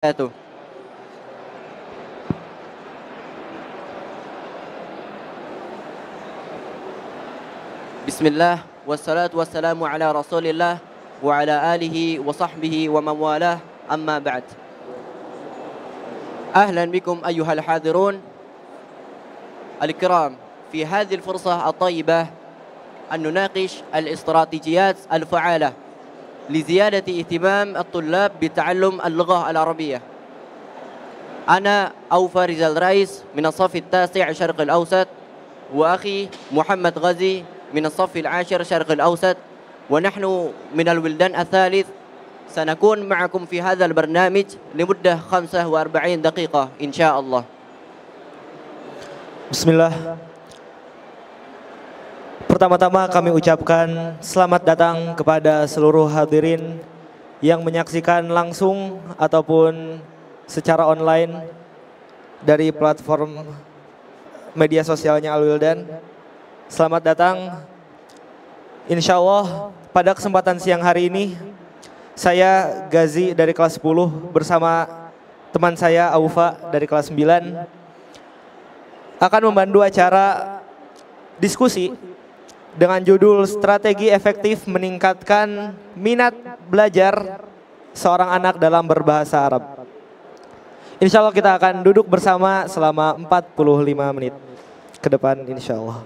وبركاته بسم الله والصلاة والسلام على رسول الله وعلى آله وصحبه ومن والاه أما بعد أهلا بكم أيها الحاضرون الكرام في هذه الفرصة الطيبة أن نناقش الاستراتيجيات الفعالة لزيادة اهتمام الطلاب بتعلم اللغة العربية أنا أوفا رجال رئيس من الصف التاسع شرق الأوسط وأخي محمد غزي من الصف العاشر شرق الأوسط ونحن من الولدان الثالث سنكون معكم في هذا البرنامج لمدة 45 دقيقة إن شاء الله بسم الله Pertama-tama kami ucapkan selamat datang kepada seluruh hadirin yang menyaksikan langsung ataupun secara online dari platform media sosialnya Alwildan. Selamat datang. Insya Allah pada kesempatan siang hari ini saya Gazi dari kelas 10 bersama teman saya Aufa dari kelas 9 akan membantu acara diskusi dengan judul Strategi Efektif Meningkatkan Minat Belajar Seorang Anak dalam Berbahasa Arab. Insya Allah kita akan duduk bersama selama 45 menit ke depan insya Allah.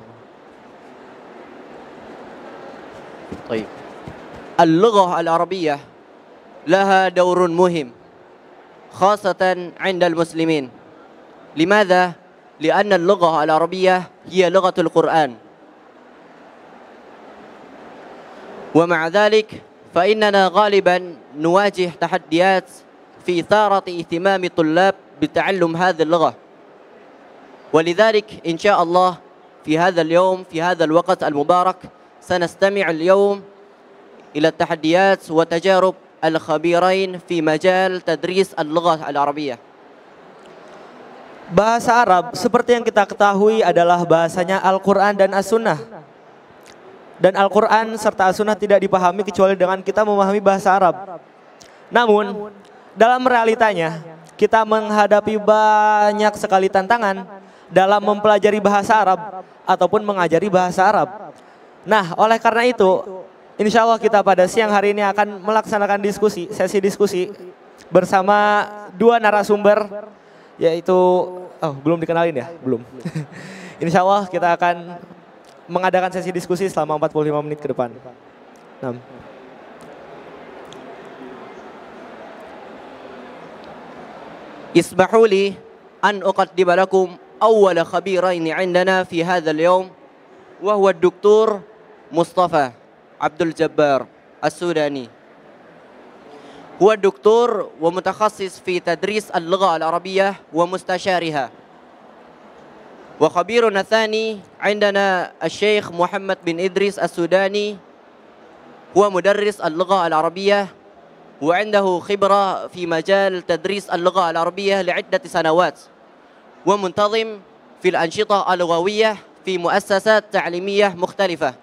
اللغة العربية لها دور مهم خاصة عند المسلمين لماذا؟ لأن اللغة العربية هي لغة القرآن ومع ذلك فإننا غالبا نواجه تحديات في إثارة اهتمام الطلاب بتعلم هذه اللغة ولذلك إن شاء الله في هذا اليوم في هذا الوقت المبارك سنستمع اليوم إلى التحديات وتجارب الخبيرين في مجال تدريس اللغة العربية Bahasa Arab seperti yang kita ketahui adalah bahasanya Al-Quran dan As-Sunnah dan Al-Quran serta As-Sunnah tidak dipahami kecuali dengan kita memahami bahasa Arab. Namun, dalam realitanya, kita menghadapi banyak sekali tantangan dalam mempelajari bahasa Arab ataupun mengajari bahasa Arab. Nah, oleh karena itu, insya Allah kita pada siang hari ini akan melaksanakan diskusi, sesi diskusi bersama dua narasumber, yaitu, oh belum dikenalin ya? Belum. insya Allah kita akan mengadakan sesi diskusi selama 45 menit ke depan. Nah. اسمحوا لي أن أقدم لكم أول خبيرين عندنا في هذا اليوم وهو الدكتور مصطفى عبد الجبار السوداني هو الدكتور ومتخصص في تدريس اللغة العربية ومستشارها Wa khabirun athani indana محمد Muhammad bin Idris هو sudani huwa mudarris al خبرة al مجال wa indahu khibra fi majal tadris al الأنشطة al في مؤسسات sanawat wa muntazim fi al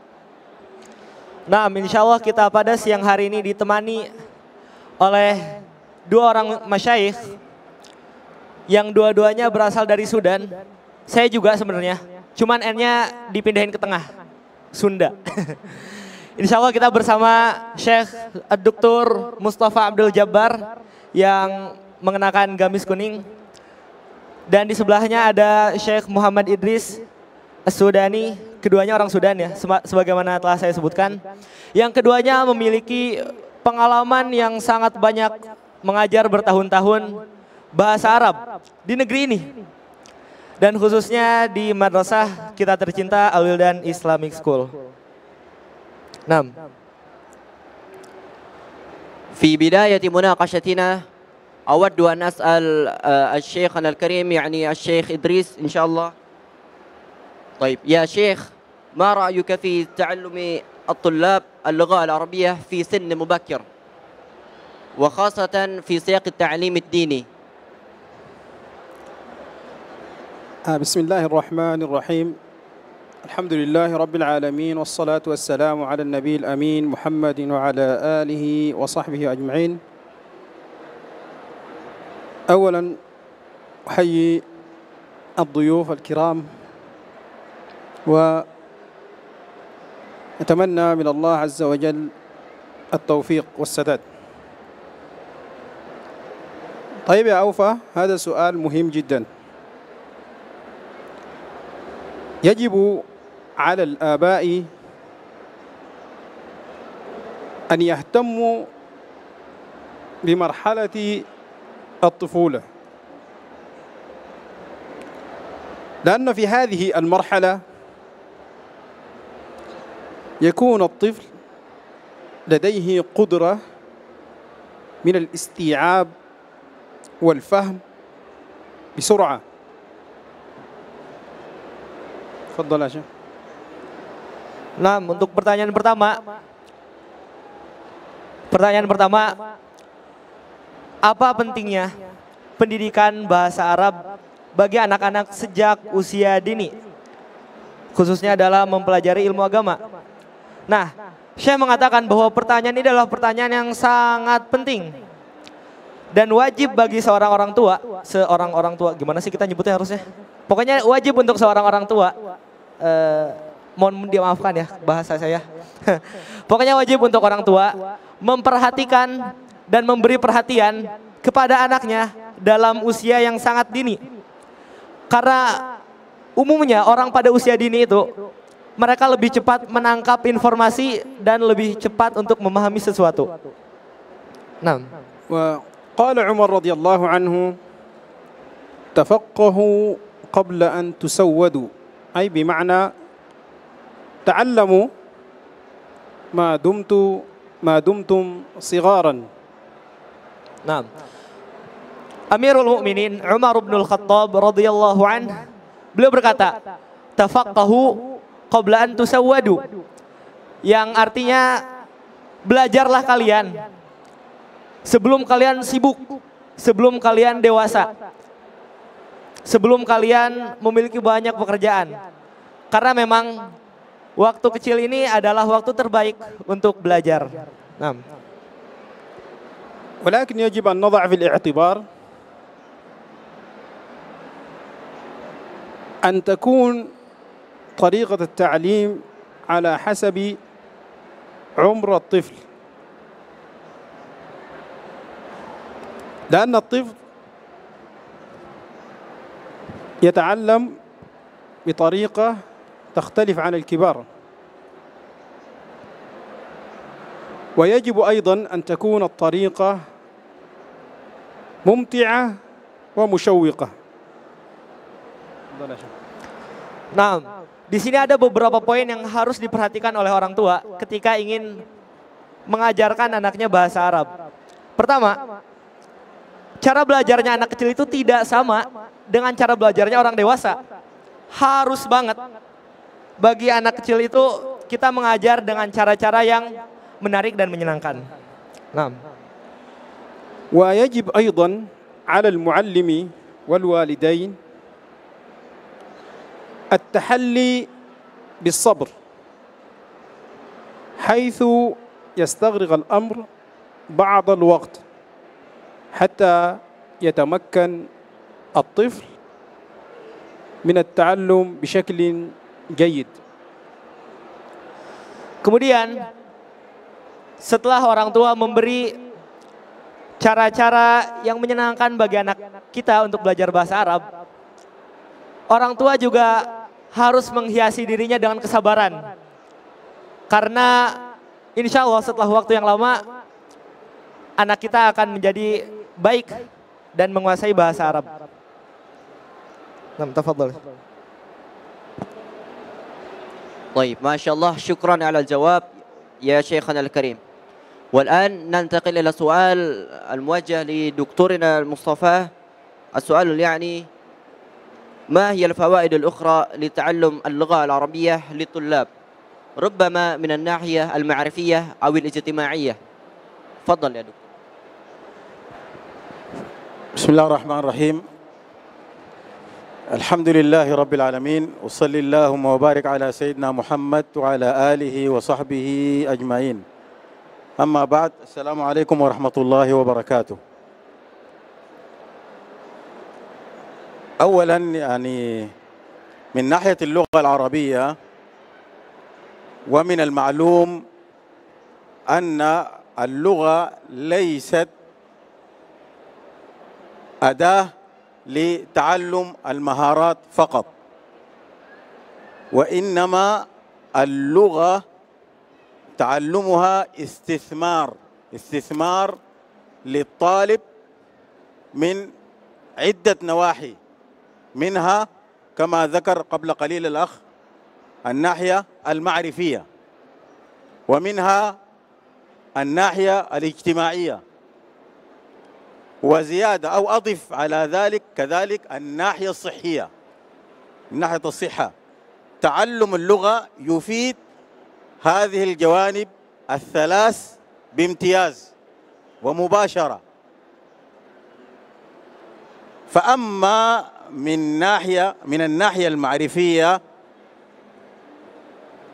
Nah, insya Allah kita pada siang hari ini ditemani oleh dua orang masyayikh yang dua-duanya berasal dari Sudan. Saya juga sebenarnya. Cuman N-nya dipindahin ke tengah. Sunda. Insya Allah kita bersama Sheikh Dr. Mustafa Abdul Jabbar yang mengenakan gamis kuning. Dan di sebelahnya ada Sheikh Muhammad Idris Sudani, keduanya orang Sudan ya, sebagaimana telah saya sebutkan. Yang keduanya memiliki pengalaman yang sangat banyak mengajar bertahun-tahun bahasa Arab di negeri ini dan khususnya di madrasah kita tercinta Alwildan Islamic School. 6. Fi bidayati munaqashatina awad dua nas'al eh, al-Syekh al-Karim yani al-Syekh Idris insyaallah. Baik, ya Syekh, ma ra'yuka fi ta'allumi at-tullab al-lugha al-arabiyyah fi sinn mubakkir? وخاصة في سياق التعليم الديني آه، بسم الله الرحمن الرحيم الحمد لله رب العالمين والصلاة والسلام على النبي الأمين محمد وعلى آله وصحبه أجمعين أولا أحيي الضيوف الكرام ونتمنى من الله عز وجل التوفيق والسداد طيب يا أوفى هذا سؤال مهم جداً يجب على الآباء أن يهتموا بمرحلة الطفولة لأن في هذه المرحلة يكون الطفل لديه قدرة من الاستيعاب والفهم بسرعة Fadol Asya. Nah, untuk pertanyaan pertama. Pertanyaan pertama, apa pentingnya pendidikan bahasa Arab bagi anak-anak sejak usia dini? Khususnya dalam mempelajari ilmu agama. Nah, saya mengatakan bahwa pertanyaan ini adalah pertanyaan yang sangat penting dan wajib bagi seorang orang tua, seorang orang tua, gimana sih kita nyebutnya harusnya? Pokoknya wajib untuk seorang orang tua Eh, mohon dimaafkan ya bahasa saya. Pokoknya wajib untuk orang tua memperhatikan dan memberi perhatian kepada anaknya dalam usia yang sangat dini. Karena umumnya orang pada usia dini itu mereka lebih cepat menangkap informasi dan lebih cepat untuk memahami sesuatu. Nah. Qala Umar radhiyallahu anhu tafaqahu qabla an tusawwadu أي بمعنى تعلموا ما دمت ما دمتم صغارا نعم Amirul Mukminin Umar bin Al-Khattab radhiyallahu an beliau berkata, "Tafaqahu qabla an tusawwadu." Yang artinya belajarlah kalian sebelum kalian sibuk, sebelum kalian dewasa sebelum kalian memiliki banyak pekerjaan. Karena memang waktu kecil ini adalah waktu terbaik untuk belajar. Nah. ولكن يجب أن نضع في الاعتبار أن تكون طريقة التعليم على حسب عمر الطفل لأن الطفل يتعلم بطريقة تختلف عن الكبار ويجب أيضا أن تكون الطريقة ممتعة ومشوقة نعم di sini ada beberapa poin yang harus diperhatikan oleh orang tua ketika ingin mengajarkan anaknya bahasa Arab. Pertama, cara belajarnya anak kecil itu tidak sama dengan cara belajarnya orang dewasa. Harus banget. Bagi anak kecil itu kita mengajar dengan cara-cara yang menarik dan menyenangkan. Nah. Wa yajib aidan 'ala al-muallimi wal walidain التحلي بالصبر حيث يستغرق الأمر بعض الوقت حتى يتمكن الطفل من التعلم بشكل جيد. Kemudian setelah orang tua memberi cara-cara yang menyenangkan bagi anak kita untuk belajar bahasa Arab, orang tua juga harus menghiasi dirinya dengan kesabaran. Karena insya Allah setelah waktu yang lama, anak kita akan menjadi baik dan menguasai bahasa Arab. نعم تفضل طيب ما شاء الله شكرا على الجواب يا شيخنا الكريم والآن ننتقل إلى سؤال الموجه لدكتورنا المصطفى السؤال يعني ما هي الفوائد الأخرى لتعلم اللغة العربية للطلاب ربما من الناحية المعرفية أو الاجتماعية تفضل يا دكتور بسم الله الرحمن الرحيم الحمد لله رب العالمين وصلي اللهم وبارك على سيدنا محمد وعلى آله وصحبه أجمعين أما بعد السلام عليكم ورحمة الله وبركاته أولا يعني من ناحية اللغة العربية ومن المعلوم أن اللغة ليست أداة لتعلم المهارات فقط وإنما اللغة تعلمها استثمار استثمار للطالب من عدة نواحي منها كما ذكر قبل قليل الأخ الناحية المعرفية ومنها الناحية الاجتماعية وزيادة أو أضف على ذلك كذلك الناحية الصحية من ناحية الصحة تعلم اللغة يفيد هذه الجوانب الثلاث بامتياز ومباشرة فأما من ناحية من الناحية المعرفية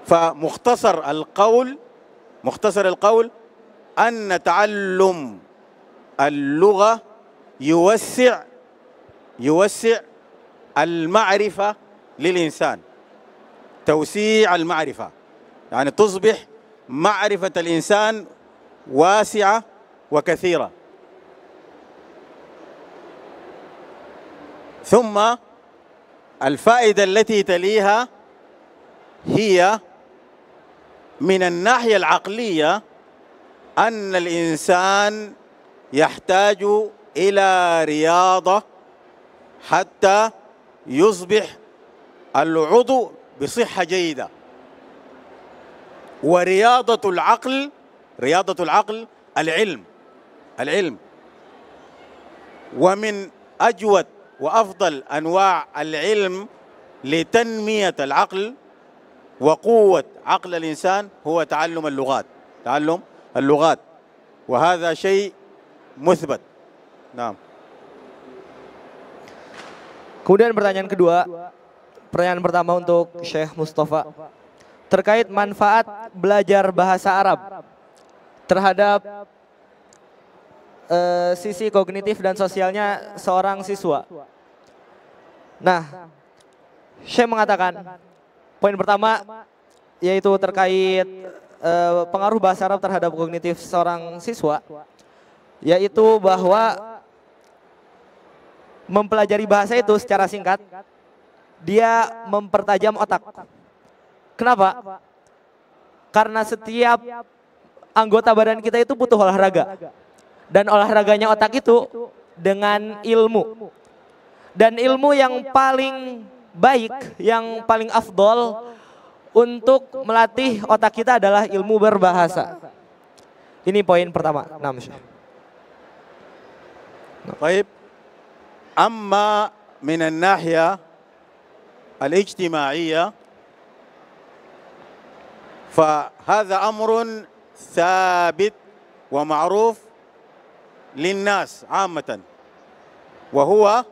فمختصر القول مختصر القول أن تعلم اللغة يوسع يوسع المعرفة للإنسان توسيع المعرفة يعني تصبح معرفة الإنسان واسعة وكثيرة ثم الفائدة التي تليها هي من الناحية العقلية أن الإنسان يحتاج إلى رياضة حتى يصبح العضو بصحة جيدة ورياضة العقل رياضة العقل العلم العلم ومن أجود وأفضل أنواع العلم لتنمية العقل وقوة عقل الإنسان هو تعلم اللغات تعلم اللغات وهذا شيء musibat. Nah. Kemudian pertanyaan kedua, pertanyaan pertama untuk Syekh Mustafa terkait manfaat belajar bahasa Arab terhadap uh, sisi kognitif dan sosialnya seorang siswa. Nah, Syekh mengatakan poin pertama yaitu terkait uh, pengaruh bahasa Arab terhadap kognitif seorang siswa yaitu bahwa mempelajari bahasa itu secara singkat dia mempertajam otak. Kenapa? Karena setiap anggota badan kita itu butuh olahraga. Dan olahraganya otak itu dengan ilmu. Dan ilmu yang paling baik, yang paling afdol untuk melatih otak kita adalah ilmu berbahasa. Ini poin pertama. طيب أما من الناحية الاجتماعية فهذا أمر ثابت ومعروف للناس عامة وهو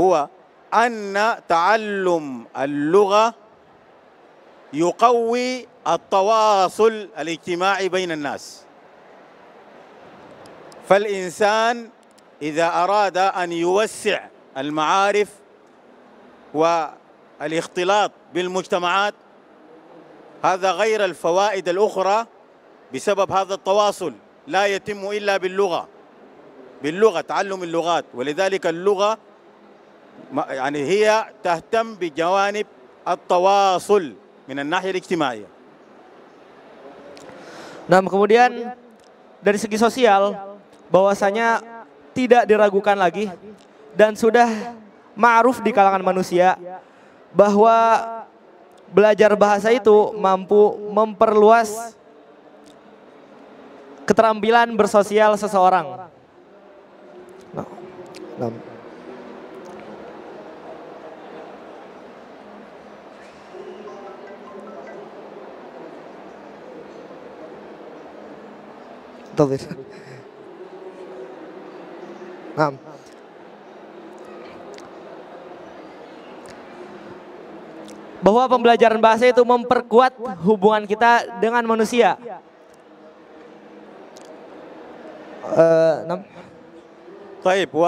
هو أن تعلم اللغة يقوي التواصل الاجتماعي بين الناس فالإنسان إذا أراد أن يوسع المعارف والاختلاط بالمجتمعات هذا غير الفوائد الأخرى بسبب هذا التواصل لا يتم إلا باللغة باللغة تعلم اللغات ولذلك اللغة يعني هي تهتم بجوانب التواصل من الناحية الاجتماعية نعم kemudian dari segi sosial, bahwasanya tidak diragukan lagi dan sudah ma'ruf di kalangan manusia bahwa belajar bahasa itu mampu memperluas keterampilan bersosial seseorang. Entonces, نعم Bahwa pembelajaran bahasa itu memperkuat hubungan kita dengan manusia. طيب و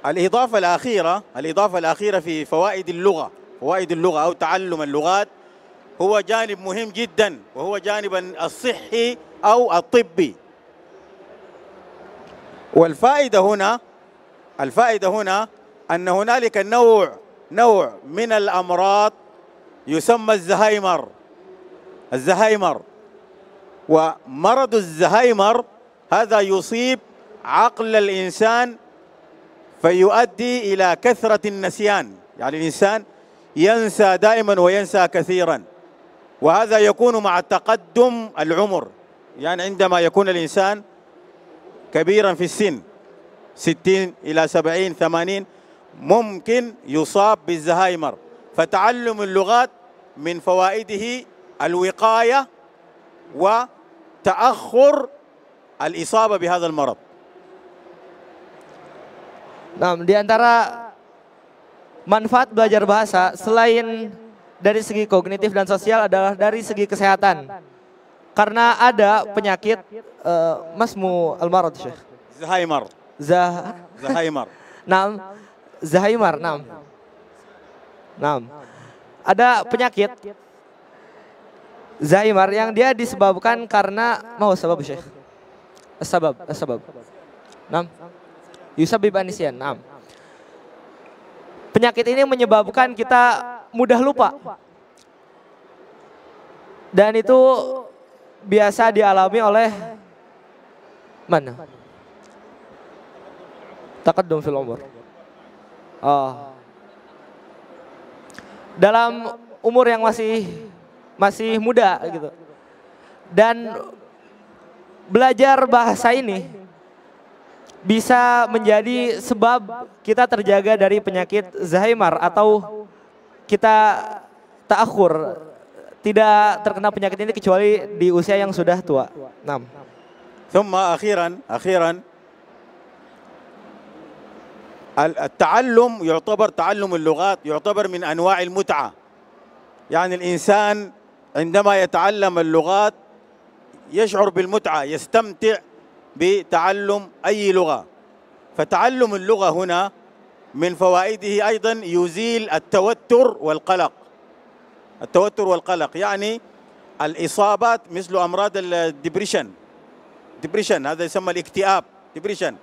الإضافة الأخيرة الإضافة الأخيرة في فوائد اللغة فوائد اللغة أو تعلم اللغات هو جانب مهم جدا وهو جانب الصحي أو الطبي والفائدة هنا الفائدة هنا أن هنالك نوع نوع من الأمراض يسمى الزهايمر الزهايمر ومرض الزهايمر هذا يصيب عقل الإنسان فيؤدي إلى كثرة النسيان يعني الإنسان ينسى دائما وينسى كثيرا وهذا يكون مع تقدم العمر يعني عندما يكون الإنسان كبيرا في السن ستين إلى سبعين ثمانين ممكن يصاب بالزهايمر فتعلم اللغات من فوائده الوقاية وتأخر الإصابة بهذا المرض نعم دي antara manfaat belajar bahasa selain dari segi kognitif dan sosial adalah dari segi kesehatan. Karena ada penyakit uh, eh, masmu almarad Syekh. Zahaimer. Zah Zahimar. Nam. Zahimar. nam. Nam. Ada penyakit Zahimar yang dia disebabkan karena mau sebab Syekh. Sebab, sebab. Nam. Yusab anisian. Nam. Penyakit ini menyebabkan kita mudah lupa. Dan itu biasa dialami oleh mana? takut film umur. Oh. Dalam umur yang masih masih muda gitu. Dan belajar bahasa ini bisa menjadi sebab kita terjaga dari penyakit Alzheimer atau kita takhur tidak terkena penyakit ini kecuali di usia yang sudah tua. Nam. ثم أخيرا أخيرا التعلم يعتبر تعلم اللغات يعتبر من أنواع المتعة يعني الإنسان عندما يتعلم اللغات يشعر بالمتعة يستمتع بتعلم أي لغة فتعلم اللغة هنا من فوائده أيضا يزيل التوتر والقلق التوتر والقلق يعني الإصابات مثل أمراض الدبريشن دبريشن هذا يسمى الاكتئاب دبريشن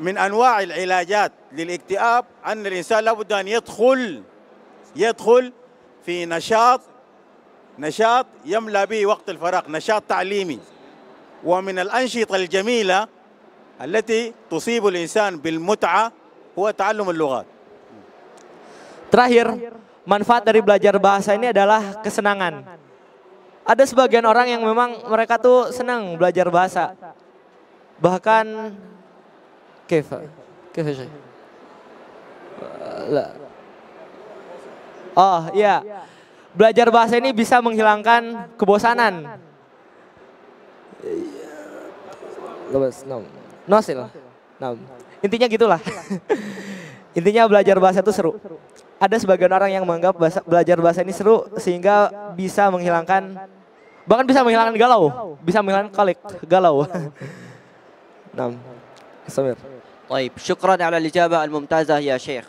من أنواع العلاجات للاكتئاب أن الإنسان لابد أن يدخل يدخل في نشاط نشاط يملأ به وقت الفراغ نشاط تعليمي ومن الأنشطة الجميلة التي تصيب الإنسان بالمتعة هو تعلم اللغات terakhir manfaat dari belajar bahasa ini adalah kesenangan. Ada sebagian orang yang memang mereka tuh senang belajar bahasa. Bahkan Keva, Keva. oh ya belajar bahasa ini bisa menghilangkan kebosanan lepas nosil intinya gitulah intinya belajar bahasa itu seru ada sebagian orang yang menganggap bahasa, belajar bahasa ini seru sehingga bisa menghilangkan bahkan bisa menghilangkan galau, bisa menghilangkan kalik galau. Nah, Samir. طيب شكرا على al الممتازة يا شيخ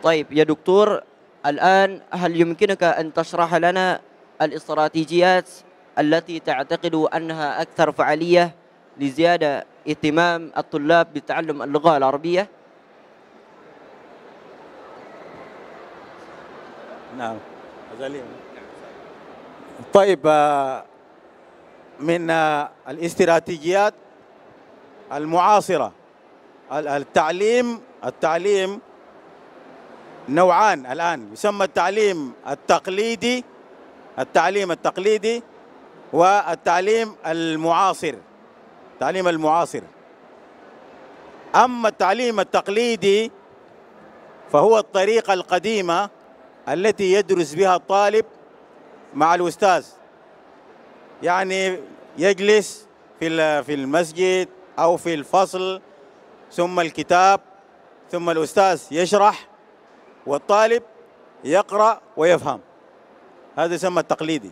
طيب يا دكتور الآن هل يمكنك أن تشرح لنا الاستراتيجيات التي تعتقد أنها أكثر فعالية لزيادة اهتمام الطلاب بتعلم اللغة العربية نعم طيب آه، من آه، الاستراتيجيات المعاصرة التعليم التعليم نوعان الآن يسمى التعليم التقليدي التعليم التقليدي والتعليم المعاصر التعليم المعاصر أما التعليم التقليدي فهو الطريقة القديمة التي يدرس بها الطالب مع الأستاذ يعني يجلس في في المسجد أو في الفصل ثم الكتاب ثم الأستاذ يشرح والطالب يقرأ ويفهم هذا يسمى التقليدي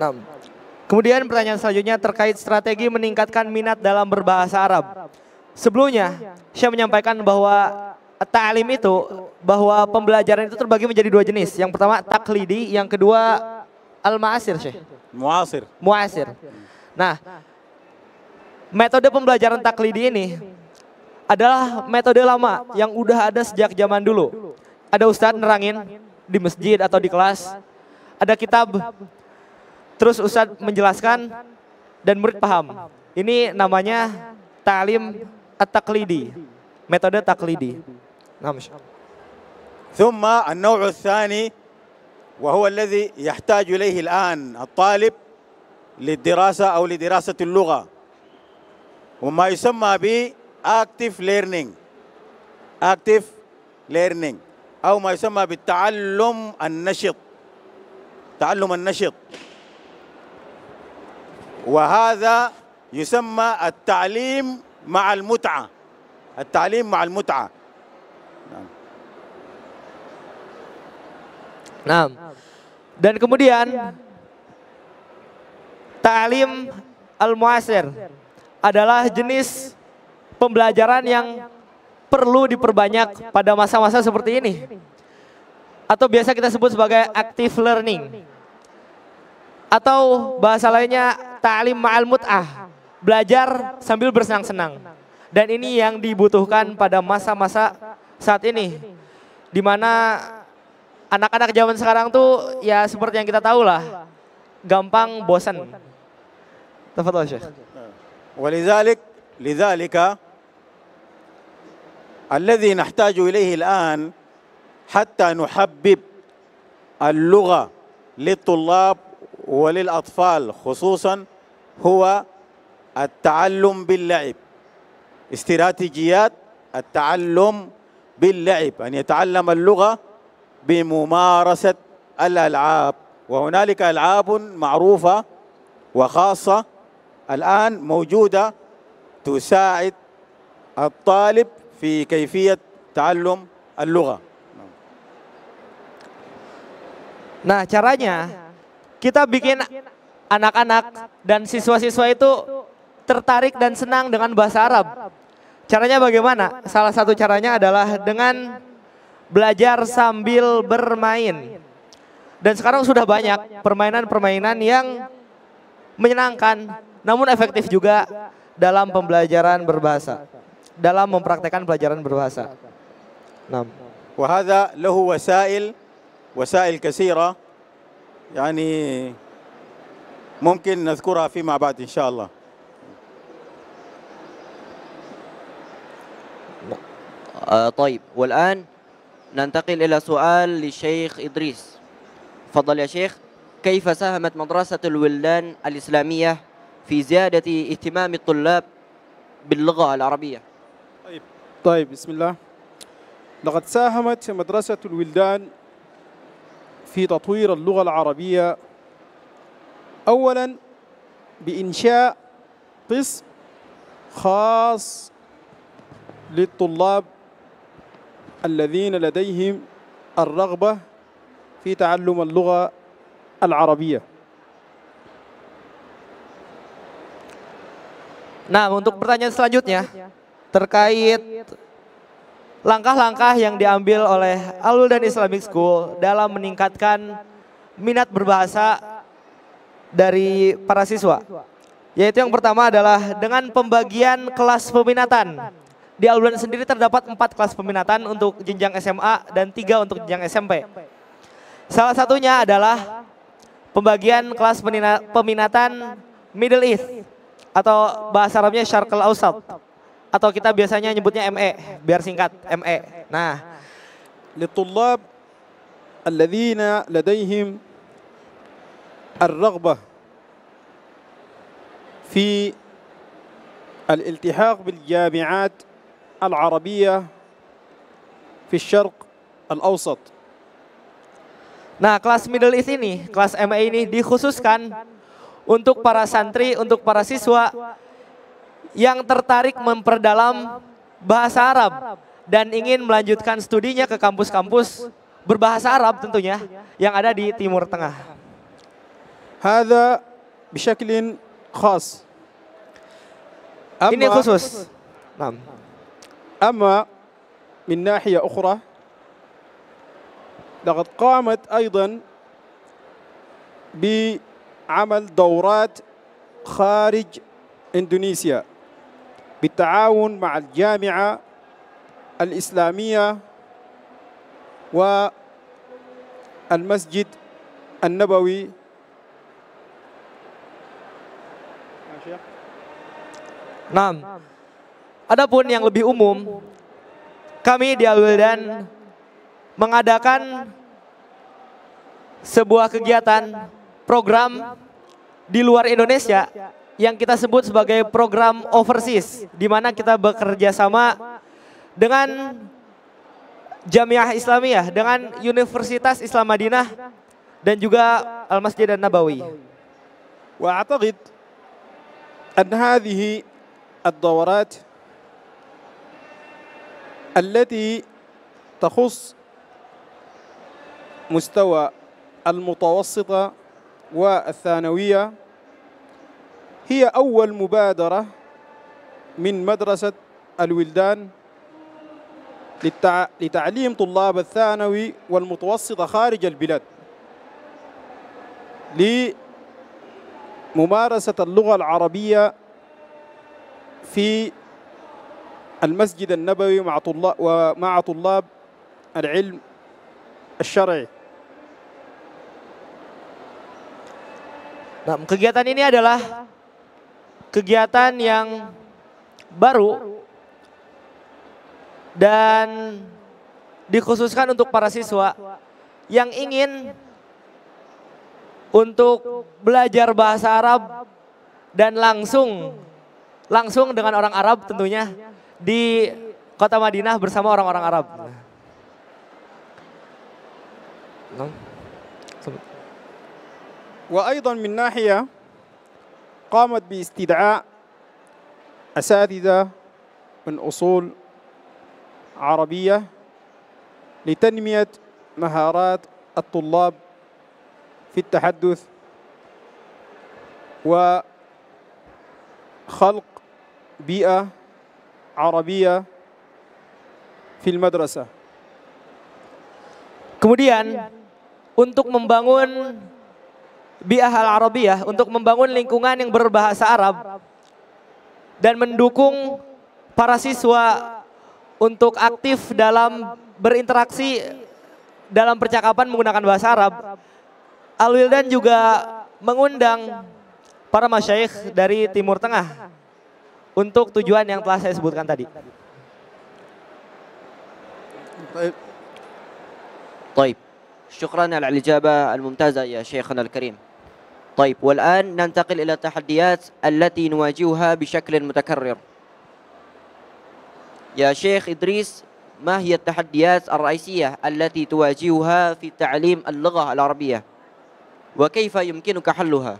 نعم Kemudian pertanyaan selanjutnya terkait strategi meningkatkan minat dalam berbahasa Arab. Sebelumnya, saya menyampaikan bahwa ta'lim itu bahwa pembelajaran itu terbagi menjadi dua jenis. Yang pertama taklidi, yang kedua al-ma'asir, Syekh. Muasir. Muasir. Nah, metode pembelajaran taklidi ini adalah metode lama yang udah ada sejak zaman dulu. Ada ustadz nerangin di masjid atau di kelas, ada kitab, terus ustadz menjelaskan dan murid paham. Ini namanya ta'lim at-taklidi, metode taklidi. نعم ما شاء الله ثم النوع الثاني وهو الذي يحتاج إليه الآن الطالب للدراسة أو لدراسة اللغة وما يسمى ب active learning active learning أو ما يسمى بالتعلم النشط تعلم النشط وهذا يسمى التعليم مع المتعة التعليم مع المتعة Nah, dan kemudian ta'lim al-muasir adalah jenis pembelajaran yang perlu diperbanyak pada masa-masa seperti ini. Atau biasa kita sebut sebagai active learning. Atau bahasa lainnya ta'lim ma'al mut'ah. Belajar sambil bersenang-senang. Dan ini yang dibutuhkan pada masa-masa saat ini. Di mana anak-anak zaman sekarang tuh ya seperti yang kita tahu lah, gampang bosan. تفضل يا شيخ. ولذلك لذلك الذي نحتاج إليه الآن حتى نحبب اللغة للطلاب وللأطفال خصوصا هو التعلم باللعب استراتيجيات التعلم باللعب أن يتعلم اللغة بممارسة الألعاب وهنالك ألعاب معروفة وخاصة الآن موجودة تساعد الطالب في كيفية تعلم اللغة. Nah, caranya kita bikin anak-anak dan siswa-siswa itu tertarik dan senang dengan bahasa Arab. Caranya bagaimana? Salah satu caranya adalah dengan belajar sambil bermain. Dan sekarang sudah banyak permainan-permainan yang menyenangkan, namun efektif juga dalam pembelajaran berbahasa, dalam mempraktekkan pelajaran berbahasa. 6. وهذا له وسائل وسائل كثيرة يعني ممكن نذكرها فيما بعد إن شاء الله طيب والآن ننتقل إلى سؤال للشيخ إدريس تفضل يا شيخ كيف ساهمت مدرسة الولدان الإسلامية في زيادة اهتمام الطلاب باللغة العربية طيب طيب بسم الله لقد ساهمت مدرسة الولدان في تطوير اللغة العربية أولا بإنشاء قسم خاص للطلاب الذين لديهم الرغبة في تعلم اللغة العربية Nah, untuk pertanyaan selanjutnya terkait langkah-langkah yang diambil oleh Alul dan Islamic School dalam meningkatkan minat berbahasa dari para siswa. Yaitu yang pertama adalah dengan pembagian kelas peminatan di Albulan sendiri terdapat empat kelas peminatan untuk jenjang SMA dan tiga untuk jenjang SMP. Salah satunya adalah pembagian kelas peminatan Middle East atau bahasa Arabnya Sharkel Ausat atau kita biasanya nyebutnya ME biar singkat ME. Nah, للطلاب الذين لديهم الرغبة في الالتحاق بالجامعات العربية في الشرق الأوسط Nah, kelas Middle East ini, kelas MA ini dikhususkan untuk para santri, untuk para siswa yang tertarik memperdalam bahasa Arab dan ingin melanjutkan studinya ke kampus-kampus berbahasa Arab tentunya yang ada di Timur Tengah. Hada bishaklin khas. Ini khusus. Nah. أما من ناحية أخرى لقد قامت أيضا بعمل دورات خارج إندونيسيا بالتعاون مع الجامعة الإسلامية والمسجد النبوي نعم Adapun yang lebih umum, kami di Al dan mengadakan sebuah kegiatan program di luar Indonesia yang kita sebut sebagai program overseas, di mana kita bekerja sama dengan Jamiah Islamiyah, dengan Universitas Islam Madinah, dan juga Al Masjid An Nabawi. وأعتقد أن هذه الدورات التي تخص مستوى المتوسطة والثانوية هي أول مبادرة من مدرسة الولدان لتعليم طلاب الثانوي والمتوسطة خارج البلاد لممارسة اللغة العربية في المسجد النبوي مع طلاب ومع طلاب العلم الشرعي. Nah, kegiatan ini adalah kegiatan yang baru dan dikhususkan untuk para siswa yang ingin untuk belajar bahasa Arab dan langsung langsung dengan orang Arab tentunya di kota Madinah bersama orang-orang Arab. وأيضا من ناحية قامت باستدعاء أساتذة من أصول عربية لتنمية مهارات الطلاب في التحدث وخلق بيئة Arabia, fil madrasah. Kemudian untuk membangun bi'ah al-arabiyah, untuk membangun lingkungan yang berbahasa Arab dan mendukung para siswa untuk aktif dalam berinteraksi dalam percakapan menggunakan bahasa Arab. Al-Wildan juga mengundang para masyaikh dari Timur Tengah untuk tujuan yang telah saya sebutkan tadi. طيب طيب شكرا على الإجابة الممتازة يا شيخنا الكريم طيب والآن ننتقل إلى التحديات التي نواجهها بشكل متكرر يا شيخ إدريس ما هي التحديات الرئيسية التي تواجهها في تعليم اللغة العربية وكيف يمكنك حلها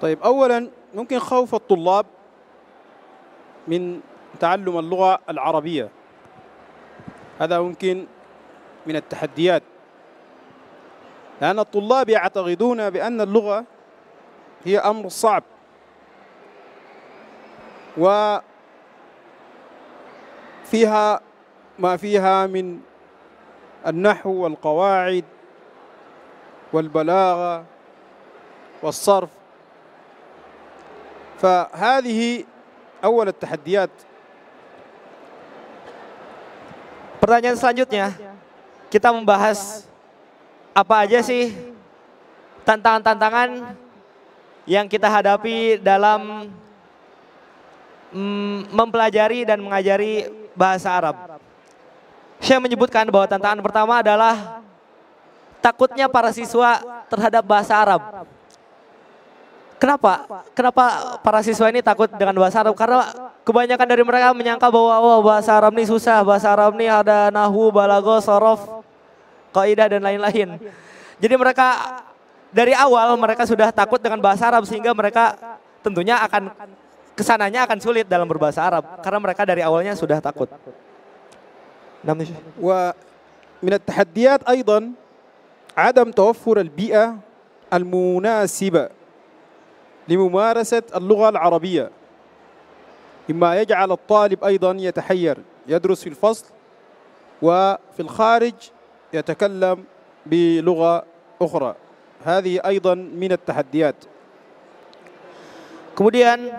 طيب أولا ممكن خوف الطلاب من تعلم اللغة العربية هذا ممكن من التحديات لأن الطلاب يعتقدون بأن اللغة هي أمر صعب وفيها ما فيها من النحو والقواعد والبلاغة والصرف فهذه أول التحديات Pertanyaan selanjutnya, kita membahas apa aja sih tantangan-tantangan yang kita hadapi dalam mm, mempelajari dan mengajari bahasa Arab. Saya menyebutkan bahwa tantangan pertama adalah takutnya para siswa terhadap bahasa Arab. Kenapa? Kenapa para siswa ini takut dengan bahasa Arab? Karena kebanyakan dari mereka menyangka bahwa oh, bahasa Arab ini susah, bahasa Arab ini ada nahu, balago, sorof, kaidah dan lain-lain. Jadi mereka dari awal mereka sudah takut dengan bahasa Arab sehingga mereka tentunya akan kesananya akan sulit dalam berbahasa Arab karena mereka dari awalnya sudah takut. ومن adam أيضا al توفر al-munasibah لممارسة اللغة العربية مما يجعل الطالب أيضا يتحير يدرس في الفصل وفي الخارج يتكلم بلغة أخرى هذه أيضا من التحديات Kemudian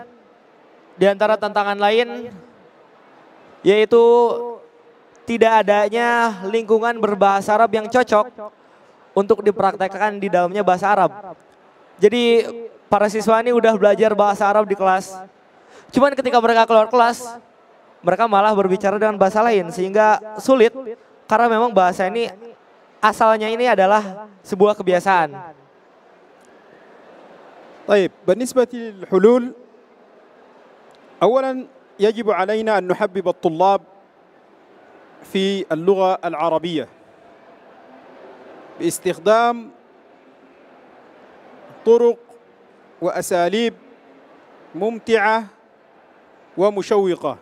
di antara tantangan lain yaitu tidak adanya lingkungan berbahasa Arab yang cocok untuk dipraktekkan di dalamnya bahasa Arab. Jadi para siswa ini udah belajar bahasa Arab di kelas. Cuman ketika mereka keluar kelas, mereka malah berbicara dengan bahasa lain sehingga sulit karena memang bahasa ini asalnya ini adalah sebuah kebiasaan. طيب بالنسبة للحلول أولا يجب علينا أن نحبب الطلاب في اللغة العربية باستخدام طرق وأساليب ممتعة ومشوقة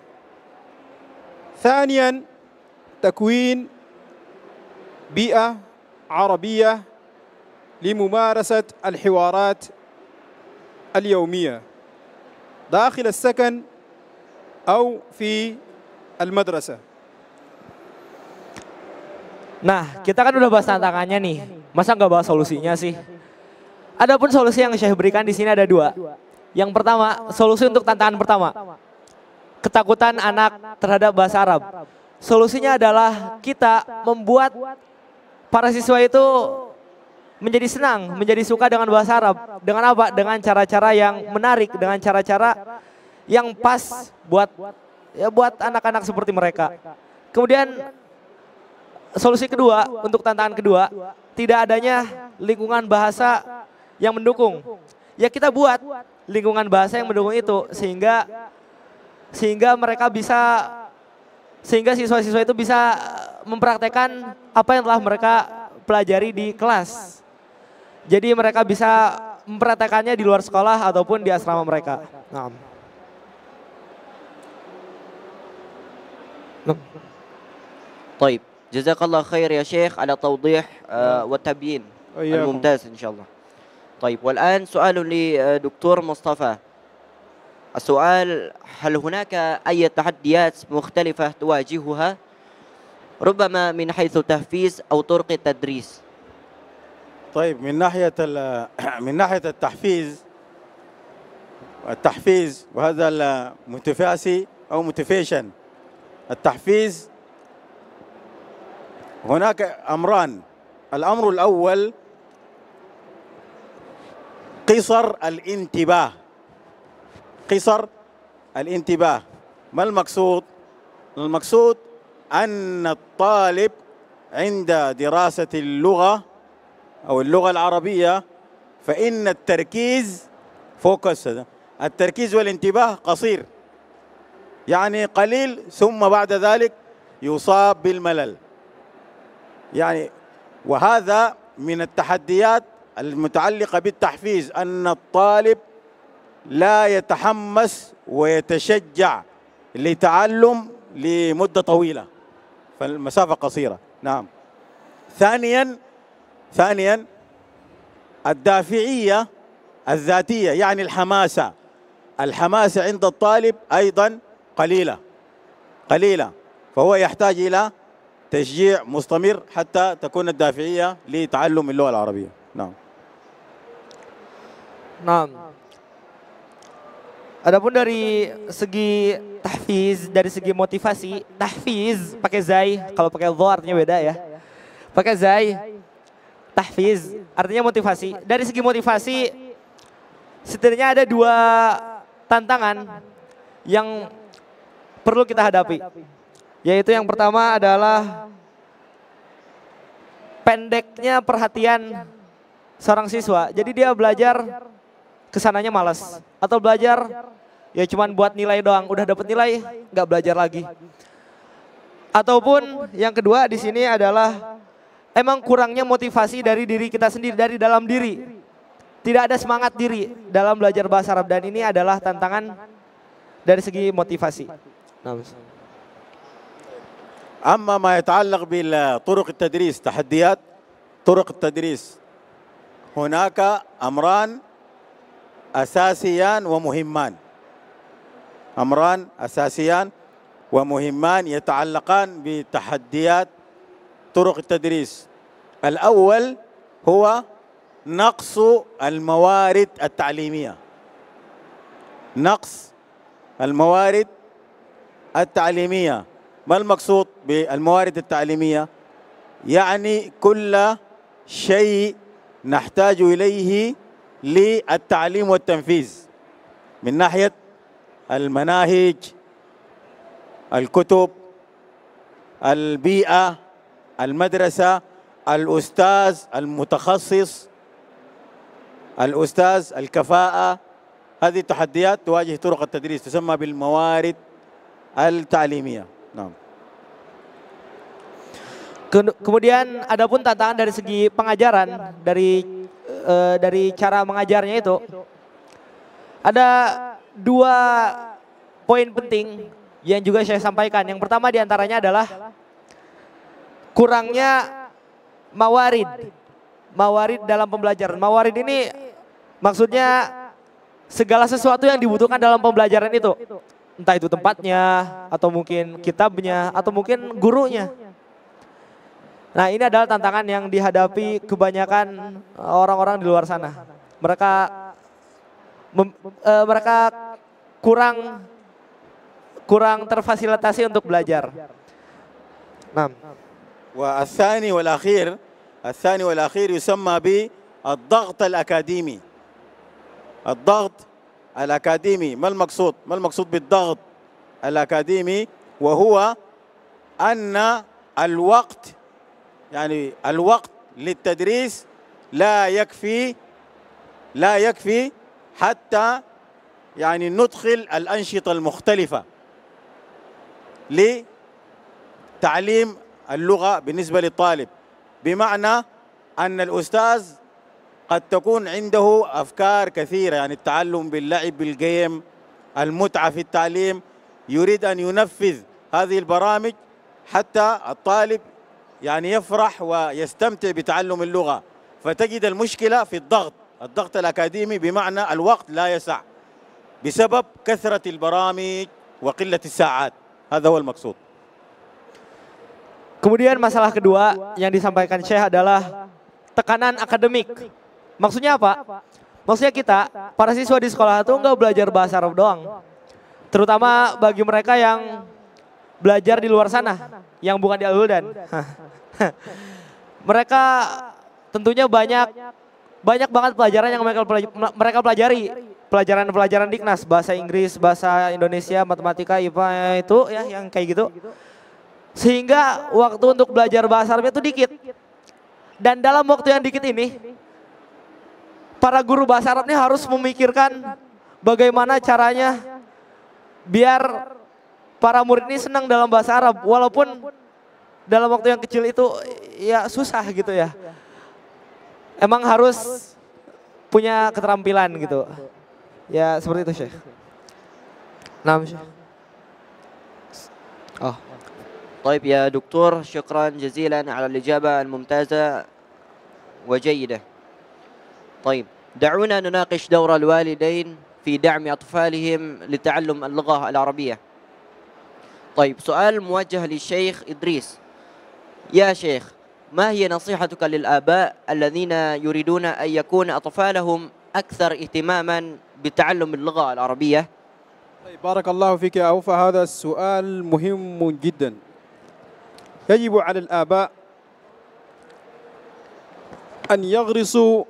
ثانيا تكوين بيئة عربية لممارسة الحوارات اليومية داخل السكن أو في المدرسة Nah, kita kan udah bahas tantangannya nih. Masa nggak bahas solusinya sih? Adapun solusi yang saya berikan di sini ada dua. Yang pertama, solusi untuk tantangan pertama. Ketakutan anak terhadap bahasa Arab. Solusinya adalah kita membuat para siswa itu menjadi senang, menjadi suka dengan bahasa Arab. Dengan apa? Dengan cara-cara yang menarik, dengan cara-cara yang pas buat ya buat anak-anak seperti mereka. Kemudian solusi kedua untuk tantangan kedua, tidak adanya lingkungan bahasa yang mendukung. Ya kita buat lingkungan bahasa yang mendukung itu sehingga sehingga mereka bisa sehingga siswa-siswa itu bisa eh, mempraktekkan apa yang telah mereka pelajari di kelas. Jadi mereka bisa mempraktekannya di luar sekolah ataupun di asrama mereka. Nah. طيب جزاك الله خير يا شيخ على توضيح والتبيين الممتاز شاء طيب والآن سؤال لدكتور مصطفى السؤال هل هناك أي تحديات مختلفة تواجهها ربما من حيث التحفيز أو طرق التدريس طيب من ناحية من ناحية التحفيز التحفيز وهذا الموتيفاسي أو موتيفيشن التحفيز هناك أمران الأمر الأول قصر الانتباه قصر الانتباه ما المقصود المقصود أن الطالب عند دراسة اللغة أو اللغة العربية فإن التركيز فوكس التركيز والانتباه قصير يعني قليل ثم بعد ذلك يصاب بالملل يعني وهذا من التحديات المتعلقة بالتحفيز أن الطالب لا يتحمس ويتشجع لتعلم لمدة طويلة فالمسافة قصيرة نعم ثانيا ثانيا الدافعية الذاتية يعني الحماسة الحماسة عند الطالب أيضا قليلة قليلة فهو يحتاج إلى تشجيع مستمر حتى تكون الدافعية لتعلم اللغة العربية نعم Nah, adapun dari segi tahfiz, dari segi motivasi, tahfiz pakai zai, kalau pakai dho artinya beda ya. Pakai zai, tahfiz artinya motivasi. Dari segi motivasi, setidaknya ada dua tantangan yang perlu kita hadapi. Yaitu yang pertama adalah pendeknya perhatian seorang siswa. Jadi dia belajar kesananya malas. Atau belajar ya cuman buat nilai doang, udah dapat nilai nggak belajar lagi. Ataupun yang kedua di sini adalah emang kurangnya motivasi dari diri kita sendiri, dari dalam diri. Tidak ada semangat diri dalam belajar bahasa Arab dan ini adalah tantangan dari segi motivasi. أما ما يتعلق بطرق التدريس تحديات طرق التدريس هناك أمران أساسيان ومهمان أمران أساسيان ومهمان يتعلقان بتحديات طرق التدريس الأول هو نقص الموارد التعليمية نقص الموارد التعليمية ما المقصود بالموارد التعليمية يعني كل شيء نحتاج إليه للتعليم والتنفيذ من ناحية المناهج الكتب البيئة المدرسة الأستاذ المتخصص الأستاذ الكفاءة هذه التحديات تواجه طرق التدريس تسمى بالموارد التعليمية نعم Kemudian ada pun tantangan dari segi pengajaran dari uh, dari cara mengajarnya itu ada dua poin penting yang juga saya sampaikan. Yang pertama diantaranya adalah kurangnya mawarid. Mawarid dalam pembelajaran. Mawarid ini maksudnya segala sesuatu yang dibutuhkan dalam pembelajaran itu. Entah itu tempatnya, atau mungkin kitabnya, atau mungkin gurunya. Nah ini adalah tantangan yang dihadapi kebanyakan orang-orang di luar sana. Mereka mem, uh, mereka kurang kurang terfasilitasi untuk belajar. Nah. Wa asani wal akhir asani wal akhir yusamma bi ad-daghth al-akademi. Ad-daghth al-akademi, ma al-maqsud? Ma al-maqsud bid-daghth al-akademi? Wa huwa anna al waktu يعني الوقت للتدريس لا يكفي لا يكفي حتى يعني ندخل الأنشطة المختلفة لتعليم اللغة بالنسبة للطالب بمعنى أن الأستاذ قد تكون عنده أفكار كثيرة يعني التعلم باللعب بالجيم المتعة في التعليم يريد أن ينفذ هذه البرامج حتى الطالب يعني يفرح ويستمتع بتعلم اللغة فتجد المشكلة في الضغط الضغط الأكاديمي بمعنى الوقت لا يسع بسبب كثرة البرامج وقلة الساعات هذا هو المقصود Kemudian masalah kedua yang disampaikan Syekh adalah tekanan akademik. Maksudnya apa? Maksudnya kita, para siswa di sekolah itu nggak belajar bahasa Arab doang. Terutama bagi mereka yang belajar di luar sana yang bukan di Al-Huldan. mereka tentunya banyak banyak banget pelajaran yang mereka mereka pelajari. Pelajaran-pelajaran Diknas, bahasa Inggris, bahasa Indonesia, matematika, IPA itu ya yang kayak gitu. Sehingga waktu untuk belajar bahasa Arabnya itu dikit. Dan dalam waktu yang dikit ini para guru bahasa Arab ini harus memikirkan bagaimana caranya biar para murid ini senang dalam bahasa Arab walaupun dalam waktu yang kecil itu ya susah gitu ya. Emang harus punya keterampilan gitu. Ya seperti itu Syekh. Nah, Syekh. Oh. طيب يا دكتور شكرا جزيلا على الإجابة الممتازة وجيدة طيب دعونا نناقش دور الوالدين في دعم أطفالهم لتعلم اللغة العربية طيب سؤال موجه للشيخ إدريس يا شيخ ما هي نصيحتك للآباء الذين يريدون أن يكون أطفالهم أكثر اهتماما بتعلم اللغة العربية طيب بارك الله فيك يا أوفى هذا السؤال مهم جدا يجب على الآباء أن يغرسوا